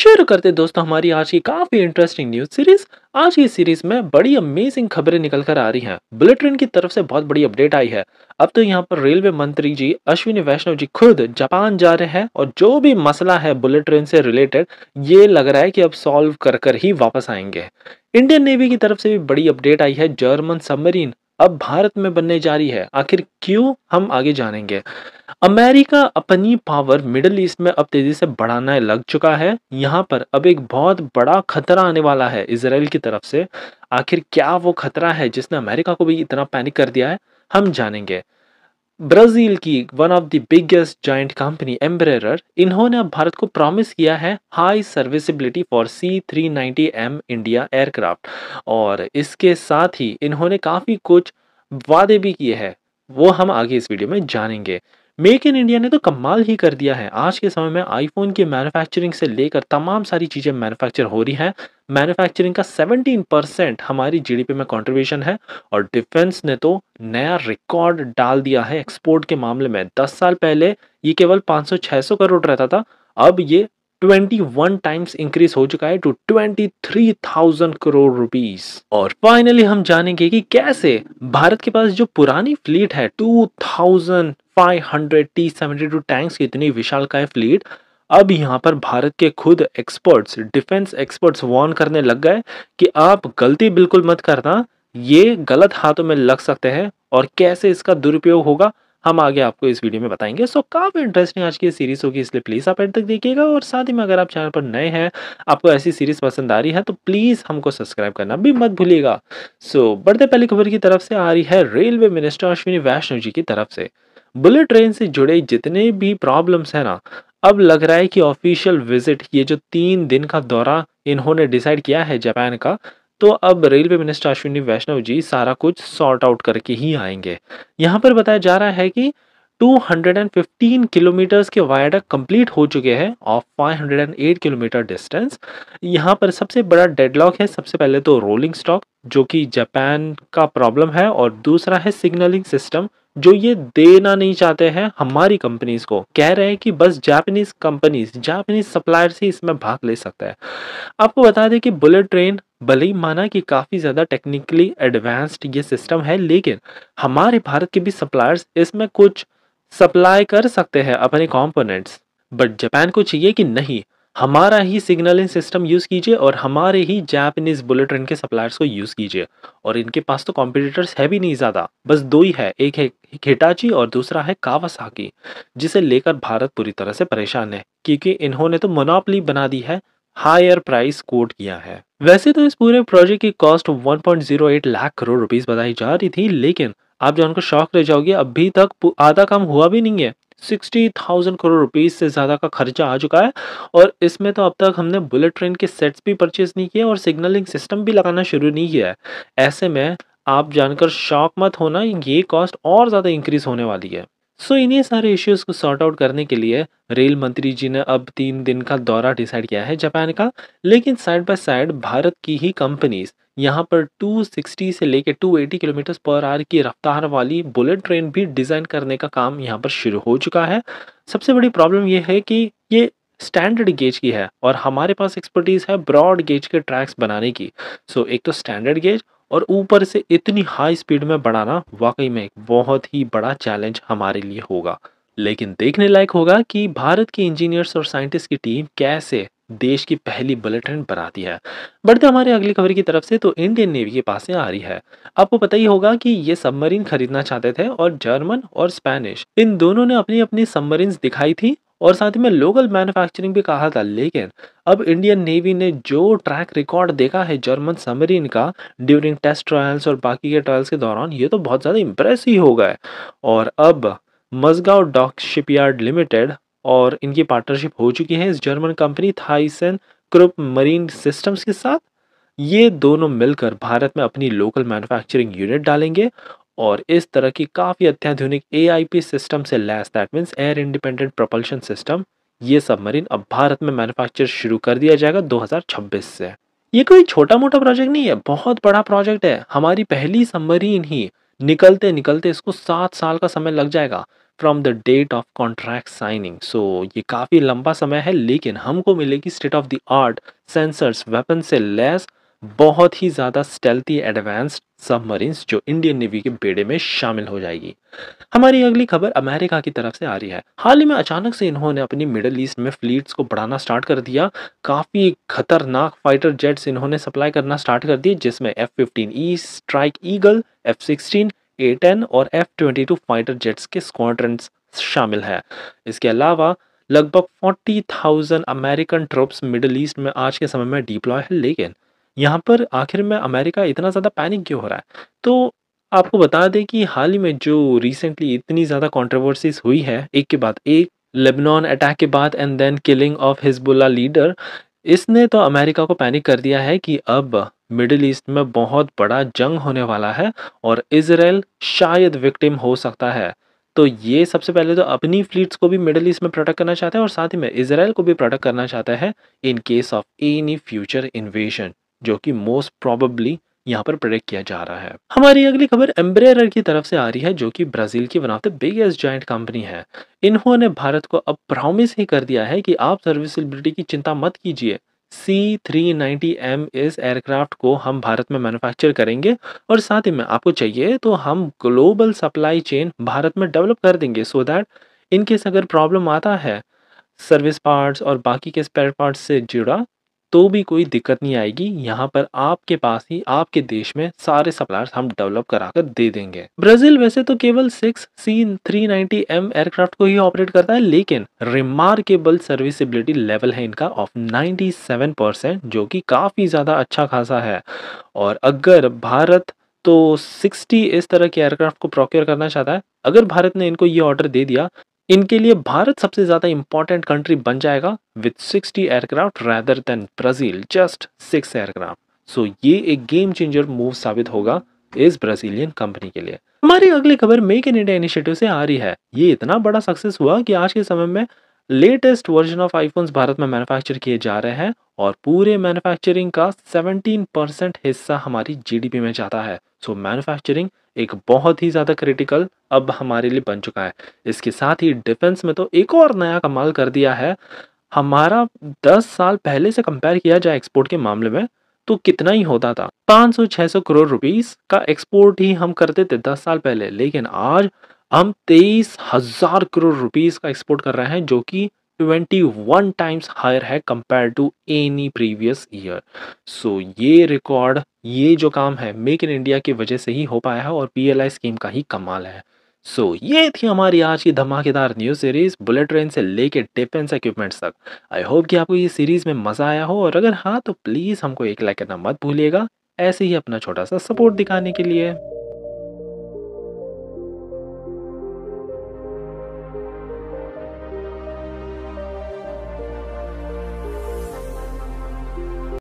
शुरू करते दोस्तों हमारी आज की काफी इंटरेस्टिंग न्यूज सीरीज आज की सीरीज में बड़ी अमेजिंग खबरें निकल कर आ रही हैं ट्रेन की तरफ से बहुत बड़ी अपडेट आई है अब तो यहाँ पर रेलवे मंत्री जी अश्विनी वैष्णव जी खुद जापान जा रहे हैं और जो भी मसला है बुलेट ट्रेन से रिलेटेड ये लग रहा है कि अब सॉल्व कर कर ही वापस आएंगे इंडियन नेवी की तरफ से भी बड़ी अपडेट आई है जर्मन सबमरीन अब भारत में बनने जा रही है आखिर क्यों हम आगे जानेंगे अमेरिका अपनी पावर मिडल ईस्ट में अब तेजी से बढ़ाना लग चुका है यहाँ पर अब एक बहुत बड़ा खतरा आने वाला है इसराइल की तरफ से आखिर क्या वो खतरा है जिसने अमेरिका को भी इतना पैनिक कर दिया है हम जानेंगे ब्राज़ील की one of the biggest joint company Embraer इन्होंने अब भारत को प्रॉमिस किया है high serviceability for C three ninety M India aircraft और इसके साथ ही इन्होंने काफ़ी कुछ वादे भी किए हैं वो हम आगे इस वीडियो में जानेंगे मेक इन इंडिया ने तो कमाल ही कर दिया है आज के समय में आईफोन की मैन्युफैक्चरिंग से लेकर तमाम सारी चीज़ें मैन्युफैक्चर हो रही हैं मैन्युफैक्चरिंग का 17 परसेंट हमारी जीडीपी में कंट्रीब्यूशन है और डिफेंस ने तो नया रिकॉर्ड डाल दिया है एक्सपोर्ट के मामले में 10 साल पहले ये केवल 500-600 करोड़ रहता था अब ये 21 टाइम्स इंक्रीज हो चुका है टू 23,000 करोड़ रुपीस और फाइनली हम जानेंगे कि कैसे भारत के पास जो पुरानी फ्लीट है 2,500 टी सेवेंटी टैंक्स की इतनी विशाल का फ्लीट अब यहाँ पर भारत के खुद एक्सपर्ट्स डिफेंस एक्सपर्ट्स वॉर्न करने लग गए कि आप गलती बिल्कुल मत करना ये गलत हाथों में लग सकते हैं और कैसे इसका दुरुपयोग होगा हम आगे आपको इस वीडियो में बताएंगे सो काफ़ी इंटरेस्टिंग आज की सीरीज़ होगी इसलिए प्लीज़ आप एंड तक देखिएगा और साथ ही में अगर आप चैनल पर नए हैं आपको ऐसी सीरीज़ पसंद आ रही है तो प्लीज़ हमको सब्सक्राइब करना भी मत भूलिएगा सो बढ़ते पहली खबर की तरफ से आ रही है रेलवे मिनिस्टर अश्विनी वैष्णव जी की तरफ से बुलेट ट्रेन से जुड़े जितने भी प्रॉब्लम्स हैं ना अब लग रहा है कि ऑफिशियल विजिट ये जो तीन दिन का दौरा इन्होंने डिसाइड किया है जापान का तो अब रेलवे मिनिस्टर अश्विनी वैष्णव जी सारा कुछ सॉर्ट आउट करके ही आएंगे यहाँ पर बताया जा रहा है कि 215 किलोमीटर्स के वायडक कंप्लीट हो चुके हैं ऑफ 508 किलोमीटर डिस्टेंस यहाँ पर सबसे बड़ा डेडलॉक है सबसे पहले तो रोलिंग स्टॉक जो कि जापान का प्रॉब्लम है और दूसरा है सिग्नलिंग सिस्टम जो ये देना नहीं चाहते हैं हमारी कंपनीज को कह रहे हैं कि बस जापानीज कंपनीज जापानीज सप्लायर से इसमें भाग ले सकता है आपको बता दें कि बुलेट ट्रेन भले ही माना कि काफ़ी ज़्यादा टेक्निकली एडवांस्ड ये सिस्टम है लेकिन हमारे भारत के भी सप्लायर्स इसमें कुछ सप्लाई कर सकते हैं अपने कॉम्पोनेंट्स बट जापान को चाहिए कि नहीं हमारा ही सिग्नलिंग सिस्टम यूज़ कीजिए और हमारे ही जापानीज़ बुलेट ट्रेन के सप्लायर्स को यूज़ कीजिए और इनके पास तो कॉम्पिटिटर्स है भी नहीं ज़्यादा बस दो ही है एक है खिटाची और दूसरा है कावासाकी जिसे लेकर भारत पूरी तरह से परेशान है क्योंकि इन्होंने तो मोनोपली बना दी है हायर प्राइस कोट किया है वैसे तो इस पूरे प्रोजेक्ट की कॉस्ट 1.08 लाख करोड़ रुपीस बताई जा रही थी लेकिन आप जो उनको शौक रह जाओगे अभी तक आधा काम हुआ भी नहीं है सिक्सटी थाउजेंड करोड़ रुपीज़ से ज़्यादा का खर्चा आ चुका है और इसमें तो अब तक हमने बुलेट ट्रेन के सेट्स भी परचेज़ नहीं किए और सिग्नलिंग सिस्टम भी लगाना शुरू नहीं किया है ऐसे में आप जानकर शौक मत होना ये कॉस्ट और ज़्यादा इंक्रीज़ होने वाली है सो इन्हीं सारे इश्यूज़ को सॉर्ट आउट करने के लिए रेल मंत्री जी ने अब तीन दिन का दौरा डिसाइड किया है जापान का लेकिन साइड बाय साइड भारत की ही कंपनीज यहाँ पर 260 से लेकर 280 किलोमीटर पर आवर की रफ्तार वाली बुलेट ट्रेन भी डिज़ाइन करने का काम यहाँ पर शुरू हो चुका है सबसे बड़ी प्रॉब्लम यह है कि ये स्टैंडर्ड गेज की है और हमारे पास एक्सपर्टीज़ है ब्रॉड गेज के ट्रैक्स बनाने की सो so, एक तो स्टैंडर्ड गेज और ऊपर से इतनी हाई स्पीड में बढ़ाना वाकई में एक बहुत ही बड़ा चैलेंज हमारे लिए होगा लेकिन देखने लायक होगा कि भारत के इंजीनियर्स और साइंटिस्ट की टीम कैसे देश की पहली बुलेट बुलेटिन बनाती है बढ़ते हमारे अगली खबर की तरफ से तो इंडियन नेवी के पास से आ रही है आपको पता ही होगा कि ये सबमरीन खरीदना चाहते थे और जर्मन और स्पेनिश इन दोनों ने अपनी अपनी सबमरीन दिखाई थी और साथ ही में लोकल मैन्युफैक्चरिंग भी कहा था लेकिन अब इंडियन नेवी ने जो ट्रैक रिकॉर्ड देखा है जर्मन सबमरीन का ड्यूरिंग टेस्ट ट्रायल्स और बाकी के ट्रायल्स के दौरान ये तो बहुत ज़्यादा इम्प्रेस ही हो गए और अब मजगाव डॉक शिपयार्ड लिमिटेड और इनकी पार्टनरशिप हो चुकी है इस German company Thyssen Krupp marine systems के साथ ये दोनों मिलकर भारत में अपनी लोकल मैन्युफैक्चरिंग यूनिट डालेंगे और इस तरह की काफ़ी अत्याधुनिक ए सिस्टम से लैस that means air independent propulsion system ये सबमरीन अब भारत में मैन्युफैक्चर शुरू कर दिया जाएगा दो से ये कोई छोटा मोटा प्रोजेक्ट नहीं है बहुत बड़ा प्रोजेक्ट है हमारी पहली सबमरीन ही निकलते निकलते इसको सात साल का समय लग जाएगा from the date of contract signing so ये काफ़ी लंबा समय है लेकिन हमको मिलेगी state of the art sensors weapon से लेस बहुत ही ज़्यादा स्टेल्थी एडवांस्ड सबमरीन्स जो इंडियन नेवी के बेड़े में शामिल हो जाएगी हमारी अगली खबर अमेरिका की तरफ से आ रही है हाल ही में अचानक से इन्होंने अपनी मिडल ईस्ट में फ्लीट्स को बढ़ाना स्टार्ट कर दिया काफ़ी खतरनाक फाइटर जेट्स इन्होंने सप्लाई करना स्टार्ट कर दिए जिसमें F fifteen E strike eagle F sixteen A ten और F twenty two fighter jets के स्क्वाड्रन शामिल है इसके अलावा लगभग forty thousand American troops middle east में आज के समय में डिप्लॉय है लेकिन यहाँ पर आखिर में अमेरिका इतना ज़्यादा पैनिक क्यों हो रहा है तो आपको बता दें कि हाल ही में जो रिसेंटली इतनी ज़्यादा कॉन्ट्रोवर्सीज हुई है एक के बाद एक लेबनान अटैक के बाद and then killing of Hezbollah leader इसने तो अमेरिका को पैनिक कर दिया है कि अब मिडिल ईस्ट में बहुत बड़ा जंग होने वाला है और इसराइल शायद विक्टिम हो सकता है तो ये सबसे पहले तो अपनी फ्लीट्स को भी मिडिल ईस्ट में प्रोटेक्ट करना चाहते है और साथ ही में इसराइल को भी प्रोटेक्ट करना चाहते हैं in case of any future invasion जो कि मोस्ट प्रोबेबली यहाँ पर प्रोडक्ट किया जा रहा है हमारी अगली खबर एम्ब्रेर की तरफ से आ रही है जो कि ब्राजील की one of the biggest joint company है इन्होंने भारत को अब प्रॉमिस ही कर दिया है कि आप सर्विसबिलिटी की चिंता मत कीजिए सी थ्री नाइन्टी एम इस एयरक्राफ्ट को हम भारत में मैन्युफैक्चर करेंगे और साथ ही में आपको चाहिए तो हम ग्लोबल सप्लाई चेन भारत में डेवलप कर देंगे सो दैट इनकेस अगर प्रॉब्लम आता है सर्विस पार्ट्स और बाकी के स्पेयर पार्ट्स से जुड़ा तो भी कोई दिक्कत नहीं आएगी यहाँ पर आपके पास ही आपके देश में सारे सप्लायर्स हम डेवलप कराकर दे देंगे ब्राजील वैसे तो केवल six C three ninety M aircraft को ही ऑपरेट करता है लेकिन रिमार्केबल सर्विसबिलिटी लेवल है इनका ऑफ नाइन्टी सेवन परसेंट जो कि काफी ज्यादा अच्छा खासा है और अगर भारत तो 60 इस तरह के एयरक्राफ्ट को प्रोक्योर करना चाहता है अगर भारत ने इनको ये ऑर्डर दे दिया इनके लिए भारत सबसे ज़्यादा इंपॉर्टेंट कंट्री बन जाएगा with 60 aircraft rather than Brazil just six aircraft so ये एक गेम चेंजर मूव साबित होगा इस ब्राजीलियन कंपनी के लिए हमारी अगली खबर मेक इन इंडिया इनिशिएटिव से आ रही है ये इतना बड़ा सक्सेस हुआ कि आज के समय में latest version of iPhones Bharat में मैन्युफैक्चर किए जा रहे हैं और पूरे मैन्युफैक्चरिंग का सेवनटीन परसेंट हिस्सा हमारी जीडीपी में जाता है सो मैन्युफैक्चरिंग एक बहुत ही ज़्यादा क्रिटिकल अब हमारे लिए बन चुका है इसके साथ ही डिफेंस में तो एक और नया कमाल कर दिया है हमारा 10 साल पहले से कंपेयर किया जाए एक्सपोर्ट के मामले में तो कितना ही होता था 500-600 करोड़ रुपीस का एक्सपोर्ट ही हम करते थे 10 साल पहले लेकिन आज हम तेईस हजार करोड़ रुपीस का एक्सपोर्ट कर रहे हैं जो कि 21 टाइम्स हायर है compare to any previous year so ये रिकॉर्ड ये जो काम है मेक इन इंडिया की वजह से ही हो पाया है और आई स्कीम का ही कमाल है सो so, ये थी हमारी आज की धमाकेदार न्यूज़ सीरीज़ बुलेट ट्रेन से लेके डिफेंस इक्विपमेंट्स तक आई होप कि आपको ये सीरीज़ में मज़ा आया हो और अगर हाँ तो प्लीज़ हमको एक लाइक करना मत भूलिएगा ऐसे ही अपना छोटा सा सपोर्ट दिखाने के लिए